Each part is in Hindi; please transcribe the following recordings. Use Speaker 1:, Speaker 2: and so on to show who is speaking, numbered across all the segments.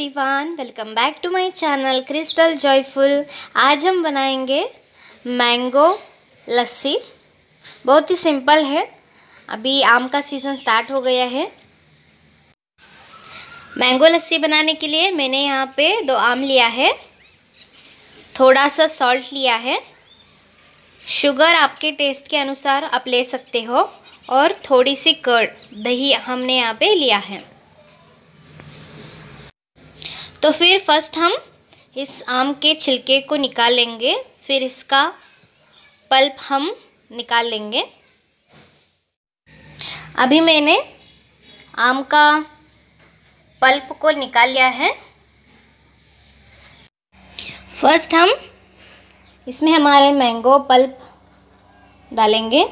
Speaker 1: everyone welcome back to my channel Crystal Joyful आज हम बनाएंगे मैंगो लस्सी बहुत ही सिंपल है अभी आम का सीज़न स्टार्ट हो गया है मैंगो लस्सी बनाने के लिए मैंने यहाँ पे दो आम लिया है थोड़ा सा सॉल्ट लिया है शुगर आपके टेस्ट के अनुसार आप ले सकते हो और थोड़ी सी कड़ दही हमने यहाँ पे लिया है तो फिर फर्स्ट हम इस आम के छिलके को निकाल लेंगे फिर इसका पल्प हम निकाल लेंगे अभी मैंने आम का पल्प को निकाल लिया है फर्स्ट हम इसमें हमारे मैंगो पल्प डालेंगे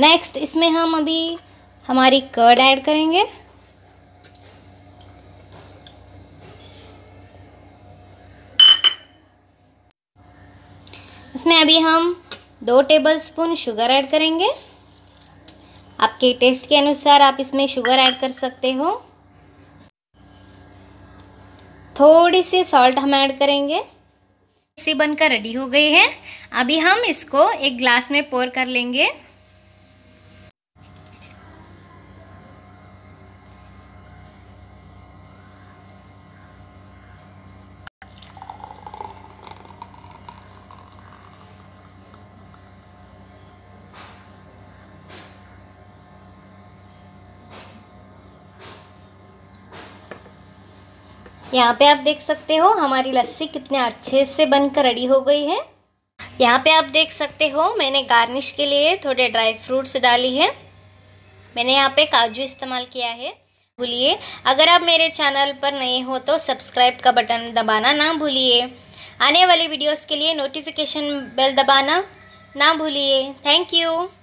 Speaker 1: नेक्स्ट इसमें हम अभी हमारी कर्ड ऐड करेंगे इसमें अभी हम दो टेबलस्पून शुगर ऐड करेंगे आपके टेस्ट के अनुसार आप इसमें शुगर ऐड कर सकते हो थोड़ी सी सॉल्ट हम ऐड करेंगे इसी बनकर रेडी हो गई है अभी हम इसको एक ग्लास में पोर कर लेंगे यहाँ पे आप देख सकते हो हमारी लस्सी कितने अच्छे से बनकर रेडी हो गई है यहाँ पे आप देख सकते हो मैंने गार्निश के लिए थोड़े ड्राई फ्रूट्स डाली है मैंने यहाँ पे काजू इस्तेमाल किया है भूलिए अगर आप मेरे चैनल पर नए हो तो सब्सक्राइब का बटन दबाना ना भूलिए आने वाली वीडियोस के लिए नोटिफिकेशन बेल दबाना ना भूलिए थैंक यू